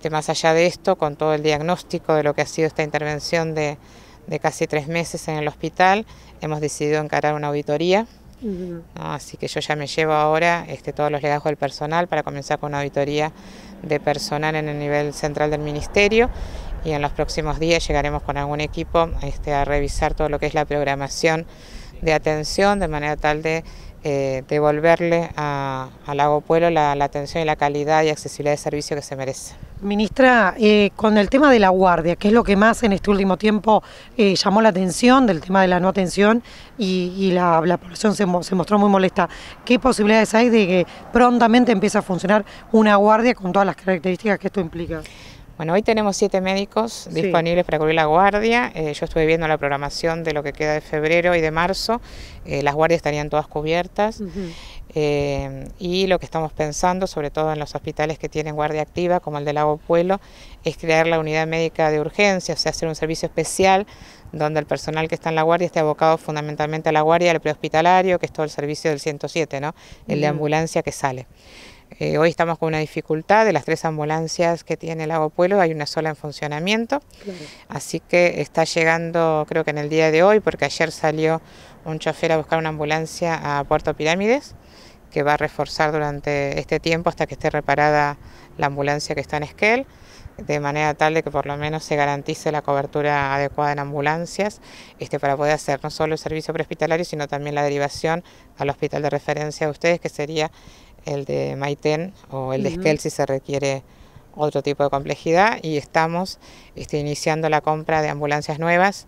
Este, más allá de esto, con todo el diagnóstico de lo que ha sido esta intervención de, casi tres meses en el hospital, hemos decidido encarar una auditoría. Así que yo ya me llevo ahora este, todos los legajos del personal para comenzar con una auditoría de personal en el nivel central del ministerio y en los próximos días llegaremos con algún equipo este, a revisar todo lo que es la programación de atención de manera tal de eh, devolverle a, Lago Pueblo la, atención y la calidad y accesibilidad de servicio que se merece. Ministra, eh, con el tema de la guardia, que es lo que más en este último tiempo eh, llamó la atención del tema de la no atención y, la, población se, mostró muy molesta? ¿Qué posibilidades hay de que prontamente empiece a funcionar una guardia con todas las características que esto implica? Bueno, hoy tenemos siete médicos disponibles para cubrir la guardia. Eh, yo estuve viendo la programación de lo que queda de febrero y de marzo. Eh, las guardias estarían todas cubiertas. Eh, y lo que estamos pensando, sobre todo en los hospitales que tienen guardia activa, como el de Lago Pueblo, es crear la unidad médica de urgencia, o sea, hacer un servicio especial donde el personal que está en la guardia esté abocado fundamentalmente a la guardia, al prehospitalario, que es todo el servicio del 107, ¿no? El de ambulancia que sale. Eh, hoy estamos con una dificultad, de las tres ambulancias que tiene Lago Pueblo hay una sola en funcionamiento, así que está llegando creo que en el día de hoy, porque ayer salió un chofer a buscar una ambulancia a Puerto Pirámides, que va a reforzar durante este tiempo hasta que esté reparada la ambulancia que está en Esquel, de manera tal de que por lo menos se garantice la cobertura adecuada en ambulancias este, para poder hacer no solo el servicio prehospitalario, sino también la derivación al hospital de referencia de ustedes, que sería el de Maiten o el de uh si se requiere otro tipo de complejidad y estamos este, iniciando la compra de ambulancias nuevas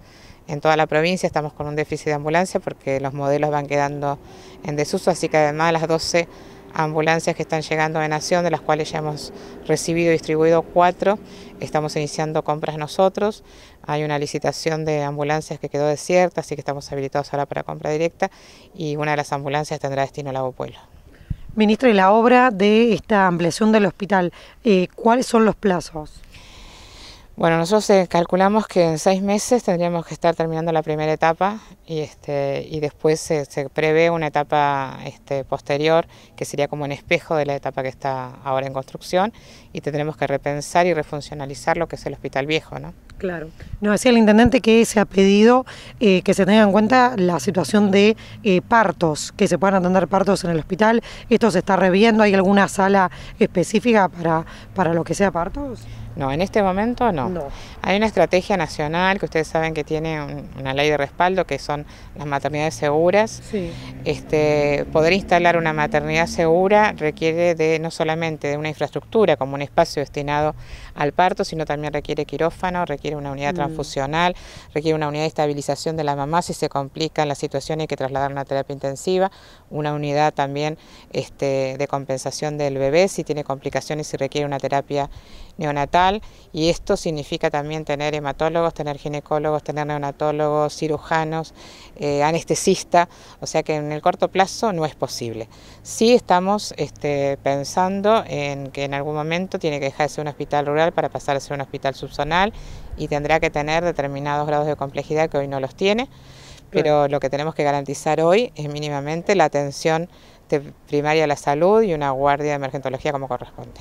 en toda la provincia, estamos con un déficit de ambulancias porque los modelos van quedando en desuso, así que además las 12 ambulancias que están llegando de Nación, de las cuales ya hemos recibido y distribuido cuatro, estamos iniciando compras nosotros, hay una licitación de ambulancias que quedó desierta, así que estamos habilitados ahora para compra directa y una de las ambulancias tendrá destino a Lago Pueblo. Ministro, y la obra de esta ampliación del hospital, eh, ¿cuáles son los plazos? Bueno, nosotros eh, calculamos que en seis meses tendríamos que estar terminando la primera etapa y, este, y después se, prevé una etapa este, posterior que sería como un espejo de la etapa que está ahora en construcción y tendremos que repensar y refuncionalizar lo que es el hospital viejo. ¿no? Claro. Nos decía el intendente que se ha pedido eh, que se tenga en cuenta la situación de eh, partos, que se puedan atender partos en el hospital. ¿Esto se está reviendo? ¿Hay alguna sala específica para, para lo que sea partos? No, en este momento no. Hay una estrategia nacional que ustedes saben que tiene una ley de respaldo, que son las maternidades seguras. Este, poder instalar una maternidad segura requiere de no solamente de una infraestructura como un espacio destinado al parto, sino también requiere quirófano, requiere una unidad mm. transfusional, requiere una unidad de estabilización de la mamá si se complican las situaciones hay que trasladar una terapia intensiva, una unidad también este, de compensación del bebé si tiene complicaciones y requiere una terapia neonatal y esto significa también tener hematólogos, tener ginecólogos, tener neonatólogos, cirujanos, eh, anestesista, o sea que en el corto plazo no es posible. Sí estamos este, pensando en que en algún momento tiene que dejar de ser un hospital rural para pasar a ser un hospital subzonal y tendrá que tener determinados grados de complejidad que hoy no los tiene, pero lo que tenemos que garantizar hoy es mínimamente la atención de primaria a la salud y una guardia de emergentología como corresponde.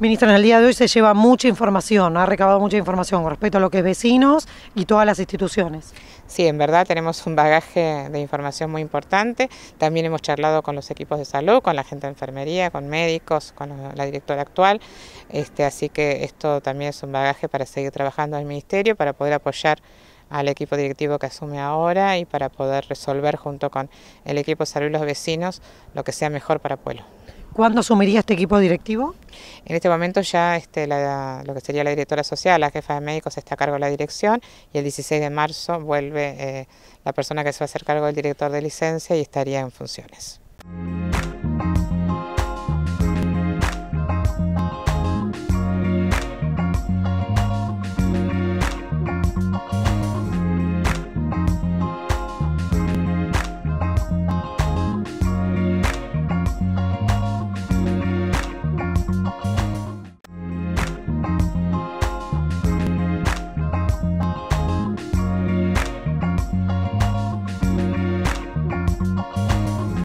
Ministra, en el día de hoy se lleva mucha información, ha recabado mucha información con respecto a lo que es vecinos y todas las instituciones. Sí, en verdad tenemos un bagaje de información muy importante. También hemos charlado con los equipos de salud, con la gente de enfermería, con médicos, con la directora actual. Este, así que esto también es un bagaje para seguir trabajando en el Ministerio, para poder apoyar al equipo directivo que asume ahora y para poder resolver junto con el equipo de salud y los vecinos lo que sea mejor para Pueblo. ¿Cuándo asumiría este equipo directivo? En este momento ya este, lo que sería la directora social, la jefa de médicos, está a cargo de la dirección y el 16 de marzo vuelve eh, la persona que se va a hacer cargo del director de licencia y estaría en funciones.